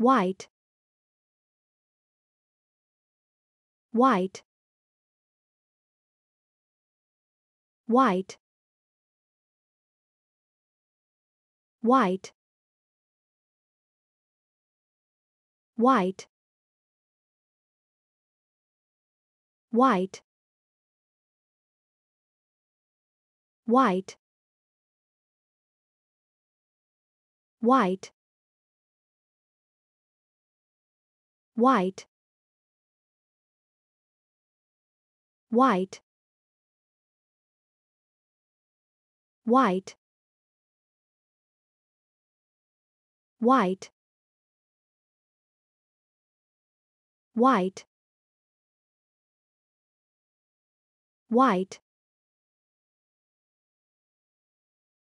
white white white white white white white white white white white white white white